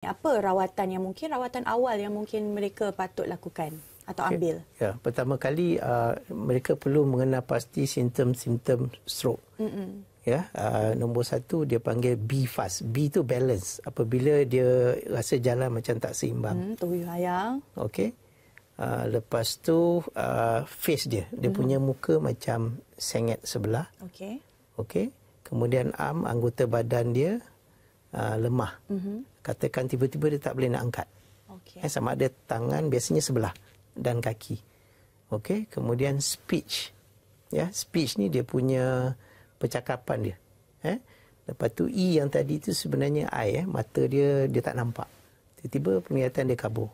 Apa rawatan yang mungkin, rawatan awal yang mungkin mereka patut lakukan atau okay. ambil? Ya, pertama kali uh, mereka perlu mengenal pasti simptom-simptom stroke. Mm-mm. Ya, uh, nombor satu dia panggil B fast. B itu balance. Apabila dia rasa jalan macam tak seimbang. Mm, tuh hayang. Okey. Uh, lepas tu uh, face dia, dia mm punya muka macam sengat sebelah. Okey. Okey. Kemudian arm, anggota badan dia uh, lemah. Mm-hmm katakan tiba-tiba dia tak boleh nak angkat. Okay. Eh, sama ada tangan biasanya sebelah dan kaki. Okey, kemudian speech. Ya, yeah, speech ni dia punya percakapan dia. Eh, lepas tu E yang tadi tu sebenarnya eye eh, mata dia dia tak nampak. Tiba-tiba penglihatan dia kabur.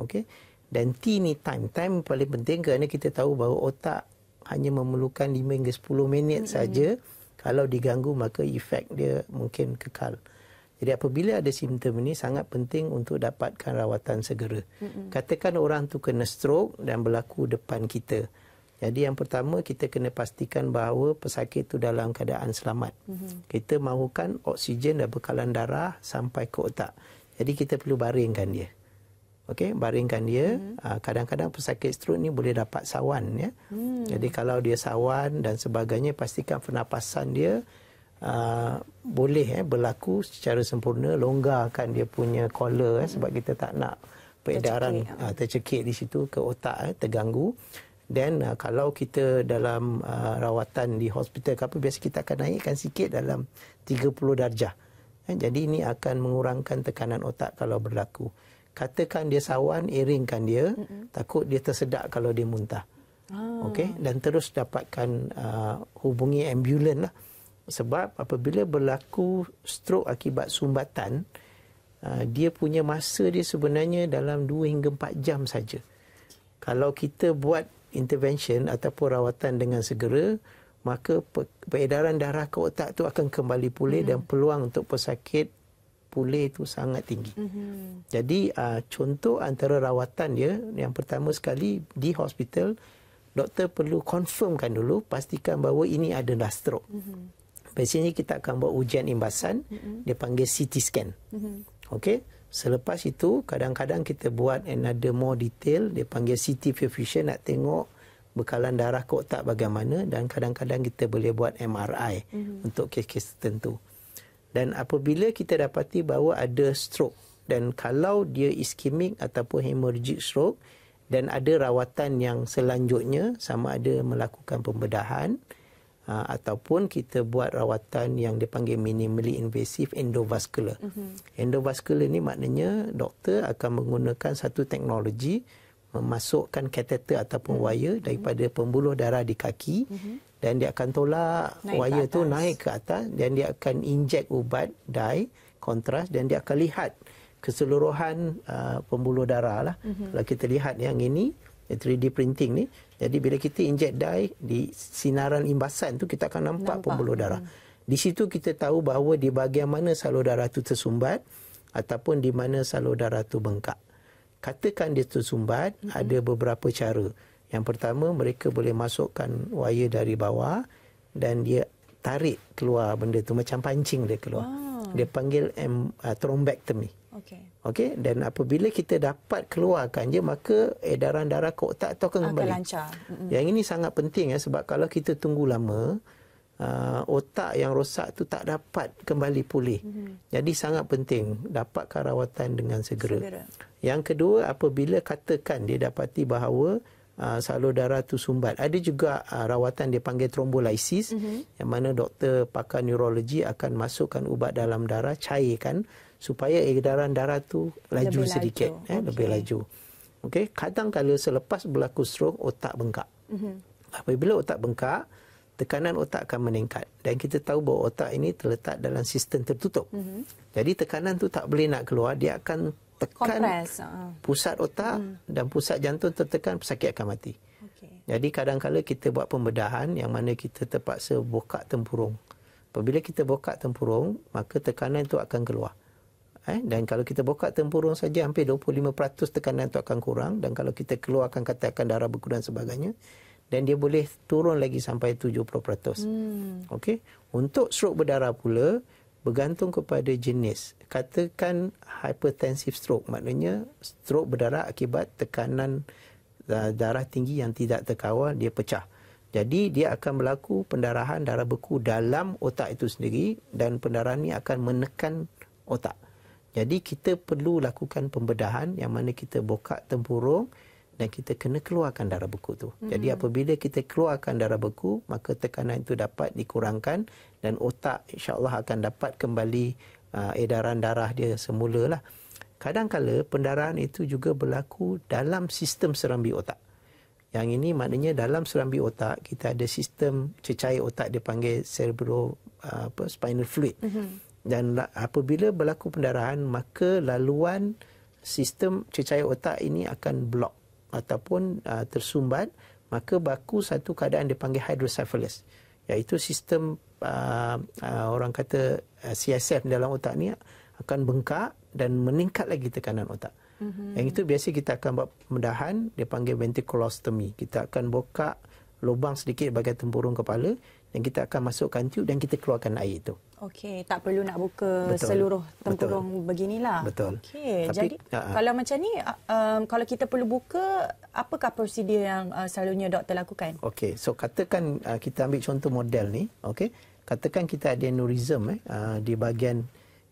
Okey. Dan T ni time. Time paling penting kerana kita tahu bahawa otak hanya memerlukan 5 hingga 10 minit saja. Mm-hmm. Kalau diganggu maka efek dia mungkin kekal. Jadi apabila ada simptom ini sangat penting untuk dapatkan rawatan segera. Mm-hmm. Katakan orang tu kena stroke dan berlaku depan kita. Jadi yang pertama kita kena pastikan bahawa pesakit itu dalam keadaan selamat. Mm-hmm. Kita mahukan oksigen dan bekalan darah sampai ke otak. Jadi kita perlu baringkan dia. Okey, baringkan dia. Mm-hmm. Ah, kadang-kadang pesakit stroke ni boleh dapat sawan ya. Mm. Jadi kalau dia sawan dan sebagainya pastikan pernafasan dia Uh, boleh eh, berlaku secara sempurna longgarkan dia punya collar eh, sebab kita tak nak peredaran tercekik, ya. uh, tercekik di situ ke otak eh, terganggu dan uh, kalau kita dalam uh, rawatan di hospital ke apa biasa kita akan naikkan sikit dalam 30 darjah eh, jadi ini akan mengurangkan tekanan otak kalau berlaku katakan dia sawan iringkan dia Mm-mm. takut dia tersedak kalau dia muntah ah. okey dan terus dapatkan uh, hubungi ambulans lah sebab apabila berlaku stroke akibat sumbatan uh, dia punya masa dia sebenarnya dalam 2 hingga 4 jam saja. Kalau kita buat intervention ataupun rawatan dengan segera, maka peredaran darah ke otak tu akan kembali pulih mm-hmm. dan hmm. peluang untuk pesakit pulih itu sangat tinggi. Mm-hmm. Jadi uh, contoh antara rawatan dia yang pertama sekali di hospital, doktor perlu confirmkan dulu pastikan bahawa ini adalah stroke. Mm-hmm biasanya kita akan buat ujian imbasan mm-hmm. dia panggil CT scan mm-hmm. okey selepas itu kadang-kadang kita buat another more detail dia panggil CT perfusion nak tengok bekalan darah kok tak bagaimana dan kadang-kadang kita boleh buat MRI mm-hmm. untuk kes-kes tertentu dan apabila kita dapati bahawa ada stroke dan kalau dia iskemik ataupun hemorrhagic stroke dan ada rawatan yang selanjutnya sama ada melakukan pembedahan mm-hmm. Ha, ataupun kita buat rawatan yang dipanggil minimally invasive endovascular. Mm-hmm. Endovascular ni maknanya doktor akan menggunakan satu teknologi memasukkan kateter ataupun mm-hmm. wire mhm. daripada pembuluh darah di kaki mm-hmm. dan dia akan tolak naik wire tu naik ke atas dan dia akan inject ubat dye kontras dan dia akan lihat keseluruhan uh, pembuluh darah lah. Mm-hmm. Kalau kita lihat yang ini 3D eh, printing ni. Jadi bila kita inject dye di sinaran imbasan tu kita akan nampak, nampak. pembuluh darah. Hmm. Di situ kita tahu bahawa di bahagian mana salur darah tu tersumbat ataupun di mana salur darah tu bengkak. Katakan dia tersumbat, hmm. ada beberapa cara. Yang pertama, mereka boleh masukkan wire dari bawah dan dia tarik keluar benda tu macam pancing dia keluar. Wow. Dia panggil uh, thrombectomy. Okey. Okey, dan apabila kita dapat keluarkan je maka edaran darah ke otak tu akan kembali. Akan lancar. Mm-hmm. Yang ini sangat penting ya sebab kalau kita tunggu lama uh, otak yang rosak tu tak dapat kembali pulih. Mm-hmm. Jadi sangat penting dapat rawatan dengan segera. segera. Yang kedua apabila katakan dia dapati bahawa Uh, salur darah tu sumbat. Ada juga uh, rawatan dia panggil trombolisis mm-hmm. yang mana doktor pakar neurologi akan masukkan ubat dalam darah, cairkan supaya edaran darah tu laju lebih sedikit laju. Eh, okay. lebih laju okey kadang kala selepas berlaku stroke otak bengkak mm-hmm. apabila otak bengkak tekanan otak akan meningkat dan kita tahu bahawa otak ini terletak dalam sistem tertutup mm-hmm. jadi tekanan tu tak boleh nak keluar dia akan tekan Kompres. Ha. pusat otak mm. dan pusat jantung tertekan pesakit akan mati okay. jadi kadang kala kita buat pembedahan yang mana kita terpaksa buka tempurung apabila kita buka tempurung maka tekanan itu akan keluar Eh, dan kalau kita buka tempurung saja hampir 25% tekanan itu akan kurang dan kalau kita keluarkan katakan darah beku dan sebagainya dan dia boleh turun lagi sampai 70%. Hmm. Okey. Untuk strok berdarah pula bergantung kepada jenis. Katakan hypertensive stroke maknanya strok berdarah akibat tekanan darah tinggi yang tidak terkawal dia pecah. Jadi dia akan berlaku pendarahan darah beku dalam otak itu sendiri dan pendarahan ini akan menekan otak. Jadi kita perlu lakukan pembedahan yang mana kita buka tempurung dan kita kena keluarkan darah beku tu. Hmm. Jadi apabila kita keluarkan darah beku, maka tekanan itu dapat dikurangkan dan otak insya-Allah akan dapat kembali uh, edaran darah dia semula lah. Kadangkala pendarahan itu juga berlaku dalam sistem serambi otak. Yang ini maknanya dalam serambi otak kita ada sistem cecair otak dipanggil cerebro uh, apa spinal fluid. Hmm dan apabila berlaku pendarahan maka laluan sistem cecair otak ini akan blok ataupun uh, tersumbat maka baku satu keadaan dipanggil hydrocephalus iaitu sistem uh, uh, orang kata uh, CSF dalam otak ni akan bengkak dan meningkat lagi tekanan otak mm-hmm. yang itu biasa kita akan buat pemedahan dipanggil ventriculostomy kita akan buka lubang sedikit bagi tempurung kepala dan kita akan masukkan tube dan kita keluarkan air itu Okey, tak perlu nak buka Betul. seluruh tempurung Betul. beginilah. Betul. Okey, jadi uh-huh. kalau macam ni, um, kalau kita perlu buka, apakah prosedur yang uh, selalunya doktor lakukan? Okey, so katakan uh, kita ambil contoh model ni, okey. Katakan kita ada aneurism eh, uh, di bahagian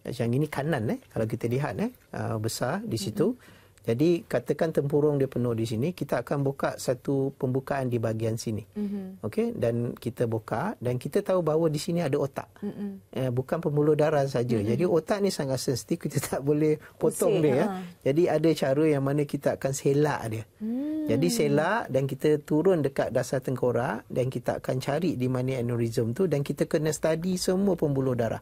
yang ini kanan eh, kalau kita lihat eh, uh, besar di situ. Mm-hmm. Jadi katakan tempurung dia penuh di sini, kita akan buka satu pembukaan di bahagian sini. Mm-hmm. Okey, dan kita buka dan kita tahu bahawa di sini ada otak. Mm-hmm. Eh, bukan pembuluh darah saja. Mm-hmm. Jadi otak ni sangat sensitif, kita tak boleh potong Pusik, dia. Ya. Ha. Jadi ada cara yang mana kita akan selak dia. Mm. Jadi selak dan kita turun dekat dasar tengkorak dan kita akan cari di mana aneurisma tu dan kita kena study semua pembuluh darah.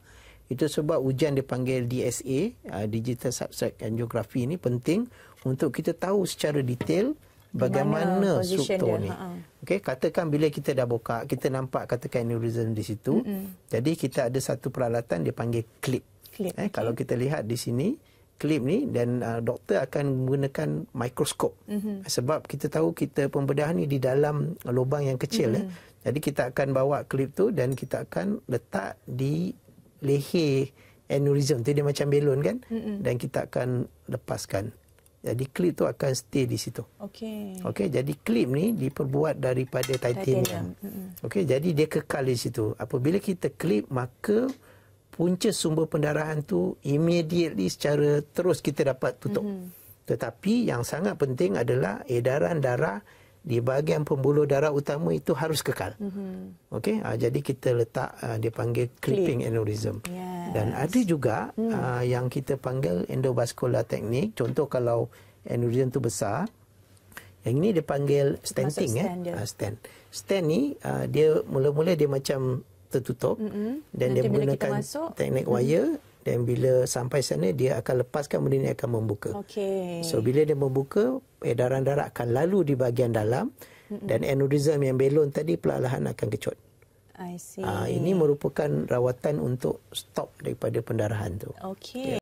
Itu sebab hujan dipanggil DSA, uh, Digital Subject and ini penting untuk kita tahu secara detail bagaimana struktur ni. Okey, katakan bila kita dah buka, kita nampak katakan aneurysm di situ. Mm-hmm. Jadi kita ada satu peralatan dipanggil clip. clip. Eh, okay. kalau kita lihat di sini clip ni dan uh, doktor akan menggunakan mikroskop. Mm-hmm. Sebab kita tahu kita pembedahan ni di dalam lubang yang kecil mm-hmm. eh. Jadi kita akan bawa clip tu dan kita akan letak di leher aneurism tu dia macam belon kan Mm-mm. dan kita akan lepaskan jadi klip tu akan stay di situ. Okey. Okey, jadi klip ni diperbuat daripada titanium. Okey, jadi dia kekal di situ. Apabila kita klip maka punca sumber pendarahan tu immediately secara terus kita dapat tutup. Mm-hmm. Tetapi yang sangat penting adalah edaran darah di bahagian pembuluh darah utama itu harus kekal. Mm-hmm. Okey, uh, jadi kita letak uh, dia panggil clipping Clip. aneurysm. Yes. Dan ada juga mm. uh, yang kita panggil endovascular teknik. Contoh kalau aneurysm tu besar, yang ini dia panggil stenting eh, uh, stent. Stent ni uh, dia mula-mula dia macam tertutup mm-hmm. dan Nanti dia menggunakan masuk, teknik wire mm dan bila sampai sana dia akan lepaskan benda ini akan membuka. Okay. So bila dia membuka, peredaran darah akan lalu di bahagian dalam Mm-mm. dan aneurisma yang belon tadi perlahan-lahan akan kecut. I see. Uh, ini merupakan rawatan untuk stop daripada pendarahan tu. Okay. Yeah.